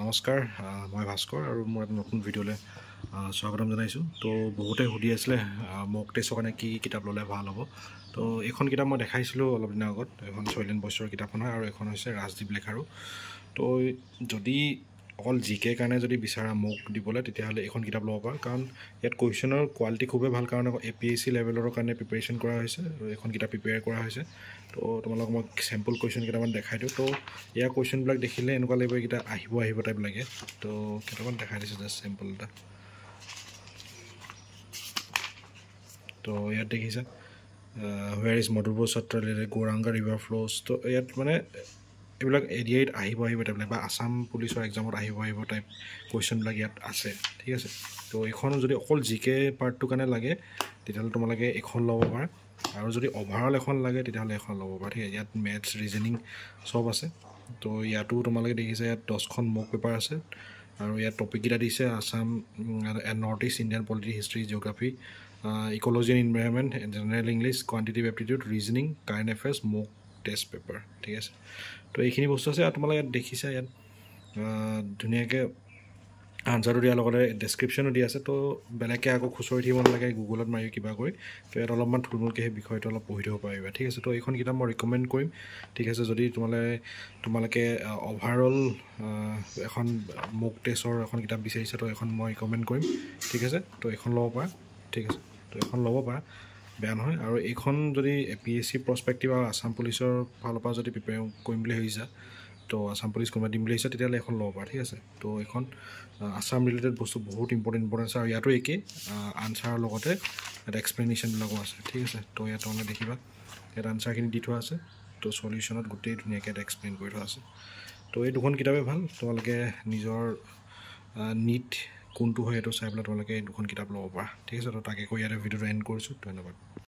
নমস্কাৰ মই ভাস্কৰ আৰু মোৰ এটা নতুন ভিডিঅ'লৈ স্বাগতম জনাইছোঁ তো বহুতে সুধি আছিলে মক টেষ্টৰ কাৰণে কি কিতাপ ল'লে ভাল হ'ব তো এইখন কিতাপ মই দেখাইছিলোঁ অলপ দিনৰ আগত এইখন চৈলেন বৈশ্যৰ কিতাপখন হয় আৰু এইখন হৈছে ৰাজদ্বীপ লেখাৰু তো যদি অকল জি কে কাৰণে যদি বিচাৰা মোক দিবলৈ তেতিয়াহ'লে এইখন কিতাপ ল'ব পাৰা কাৰণ ইয়াত কুৱেশ্যনৰ কোৱালিটি খুবেই ভাল কাৰণে এ পি এইচ চি লেভেলৰ কাৰণে প্ৰিপেৰেশ্যন কৰা হৈছে এইখন কিতাপ প্ৰিপেয়াৰ কৰা হৈছে ত' তোমালোকক মই চেম্পল কুৱেশ্যন কেইটামান দেখাই দিওঁ তো ইয়াৰ কুৱেশ্যনবিলাক দেখিলে এনেকুৱা লাগিব এইকেইটা আহিব আহিব টাইপ লাগে ত' কেইটামান দেখাই দিছোঁ জাষ্ট চেম্পল এটা ত' ইয়াত দেখিছা where is Madhurpur Satra Gauranga river flows ত' ইয়াত মানে এইবিলাক এৰিয়াত আহিব আহিব টাইপ বা আছাম পুলিচৰ এক্সামত আহিব আহিব টাইপ কুৱেশ্যনবিলাক ইয়াত আছে ঠিক আছে ত' এইখন যদি অকল জি কে পাৰ্টটোৰ কাৰণে লাগে তেতিয়াহ'লে তোমালোকে এইখন ল'ব পাৰা আৰু যদি অভাৰঅল এখন লাগে তেতিয়াহ'লে এখন ল'ব পাৰা ঠিক আছে ইয়াত মেথছ ৰিজনিং চব আছে তো ইয়াতো তোমালোকে দেখিছা ইয়াত দহখন মক পেপাৰ আছে আৰু ইয়াত টপিককেইটা দিছে Assam north east Indian politic history geography ecology and environment general English quantitative aptitude reasoning current affairs mock test paper ঠিক আছে তো এইখিনি বস্তু আছে আৰু তোমালোকে ইয়াত দেখিছা ইয়াত ধুনীয়াকৈ আনচাৰটো দিয়াৰ লগতে ডেছক্ৰিপশ্যনো দিয়া আছে তো বেলেগকৈ আকৌ খুচৰি থাকিব নালাগে গুগলত মাৰি কিবা কৰি তো ইয়াত অলপমান থুলমূলকৈ সেই বিষয়টো অলপ পঢ়ি থ'ব পাৰিবা ঠিক আছে তো এইখন কিতাপ মই ৰিকমেণ্ড কৰিম ঠিক আছে যদি তোমালৈ তোমালোকে অভাৰঅল এখন মুখ টেষ্টৰ এখন কিতাপ বিচাৰিছা তো এইখন মই ৰিকমেণ্ড কৰিম ঠিক আছে তো এইখন ল'ব পাৰা ঠিক আছে তো এইখন ল'ব পাৰা বেয়া নহয় আৰু এইখন যদি A P S C prospective আৰু আছাম পুলিচৰ ফালৰ পৰা যদি প্ৰিপেয়াৰ কৰিম বুলি ভাবিছা তো আছাম পুলিচ কোনোবা দিম বুলি ভাবিছা তেতিয়াহ'লে এইখন ল'ব পাৰা ঠিক আছে তো এইখন আছাম ৰিলেটেড বস্তু বহুত ইম্পৰ্টেণ্ট ইম্পৰ্টেঞ্চ আৰু ইয়াতো একেই আনচাৰৰ লগতে ইয়াত এক্সপ্লেনেশ্যনবিলাকো আছে ঠিক আছে তো ইয়াত তোমালোকে দেখিবা ইয়াত আনচাৰখিনি দি থোৱা আছে তো চলিউশ্যনত গোটেই ধুনীয়াকৈ ইয়াত এক্সপ্লেইন কৰি থোৱা আছে তো এই দুখন কিতাপেই ভাল তোমালোকে নিজৰ নীট কোনটো হয় এইটো চাই পেলাই তোমালোকে এই দুখন কিতাপ ল'ব পাৰা ঠিক আছে ত' তাকে কৈ ইয়াতে ভিডিঅ'টো এণ্ড কৰিছোঁ ধন্যবাদ